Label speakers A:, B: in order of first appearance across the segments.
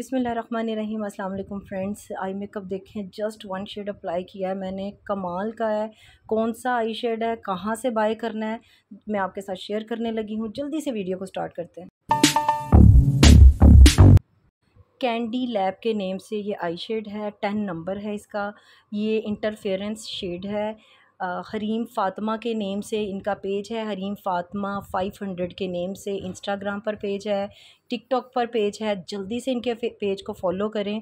A: बिसमीम अल्लाम friends eye makeup देखें जस्ट वन शेड अप्लाई किया है मैंने कमाल का है कौन सा आई शेड है कहाँ से बाय करना है मैं आपके साथ शेयर करने लगी हूँ जल्दी से वीडियो को स्टार्ट करते हैं कैंडी लैब के नेम से ये आई शेड है टेन नंबर है इसका ये इंटरफेरेंस शेड है हरीम फ़ातिमा के नेम से इनका पेज है हरीम फ़ातिमा 500 के नेम से इंस्टाग्राम पर पेज है टिकटॉक पर पेज है जल्दी से इनके पेज को फॉलो करें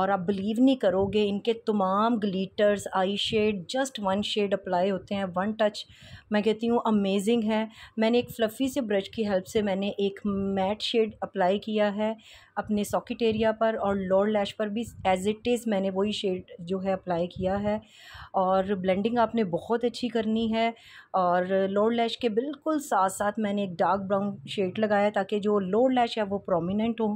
A: और आप बिलीव नहीं करोगे इनके तमाम glitters eye shade just one shade apply होते हैं वन टच मैं कहती हूँ अमेजिंग है मैंने एक फ्लफ़ी से ब्रश की हेल्प से मैंने एक मैट शेड अप्लाई किया है अपने सॉकेट एरिया पर और लोअर लैश पर भी एज इट इज़ मैंने वही शेड जो है अप्लाई किया है और ब्लेंडिंग आपने बहुत अच्छी करनी है और लोअर लैश के बिल्कुल साथ साथ मैंने एक डार्क ब्राउन शेड लगाया ताकि जो लोअर लैश है वो प्रोमिनेंट हो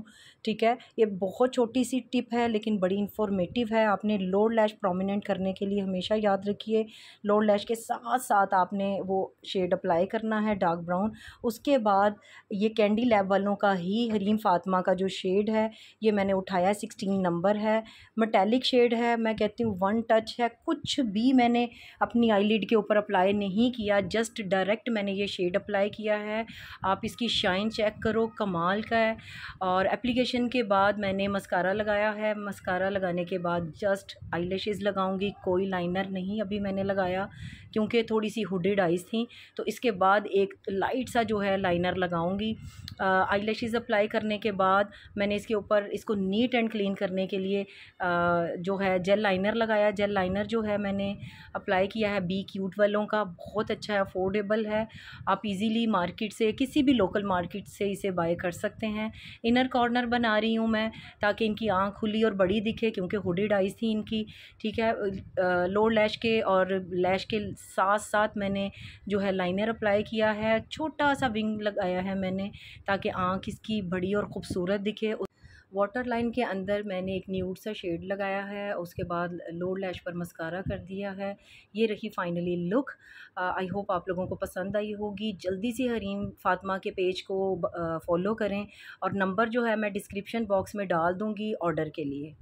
A: ठीक है ये बहुत छोटी सी टिप है लेकिन बड़ी इन्फॉर्मेटिव है आपने लोअर लैश प्रोमिनेंट करने के लिए हमेशा याद रखिए लोअर लैश के साथ साथ आपने वो शेड अप्लाई करना है डार्क ब्राउन उसके बाद ये कैंडी लैब वालों का ही हरीम फातमा का जो शेड है ये मैंने उठाया सिक्सटीन नंबर है मटेलिक शेड है मैं कहती हूँ वन टच है कुछ भी मैंने अपनी आई के ऊपर अप्लाई नहीं किया जस्ट डायरेक्ट मैंने ये शेड अप्लाई किया है आप इसकी शाइन चेक करो कमाल का है और एप्लीकेशन के बाद मैंने मस्कारा लगाया है मस्कारा लगाने के बाद जस्ट आई लगाऊँगी कोई लाइनर नहीं अभी मैंने लगाया क्योंकि थोड़ी सी हुडेड आइज़ थी तो इसके बाद एक लाइट सा जो है लाइनर लगाऊँगी आई अप्लाई करने के बाद मैंने इसके ऊपर इसको नीट एंड क्लीन करने के लिए आ, जो है जेल लाइनर लगाया जेल लाइनर जो है मैंने अप्लाई किया है बी क्यूट वालों का बहुत अच्छा है अफोर्डेबल है आप इजीली मार्केट से किसी भी लोकल मार्केट से इसे बाय कर सकते हैं हैं इनर कॉर्नर बना रही हूँ मैं ताकि इनकी आँख खुली और बड़ी दिखे क्योंकि हुडेड आइज थी इनकी ठीक है लोअर लैश के और लैश के साथ साथ मैंने जो है लाइनर अप्लाई किया है छोटा सा विंग लगाया है मैंने ताकि आँख इसकी बड़ी और ख़ूबसूरत दिखे वाटर लाइन के अंदर मैंने एक न्यूट सा शेड लगाया है उसके बाद लोअर लैश पर मस्कारा कर दिया है ये रही फाइनली लुक आई होप आप लोगों को पसंद आई होगी जल्दी से हरीम फातिमा के पेज को फॉलो करें और नंबर जो है मैं डिस्क्रिप्शन बॉक्स में डाल दूँगी ऑर्डर के लिए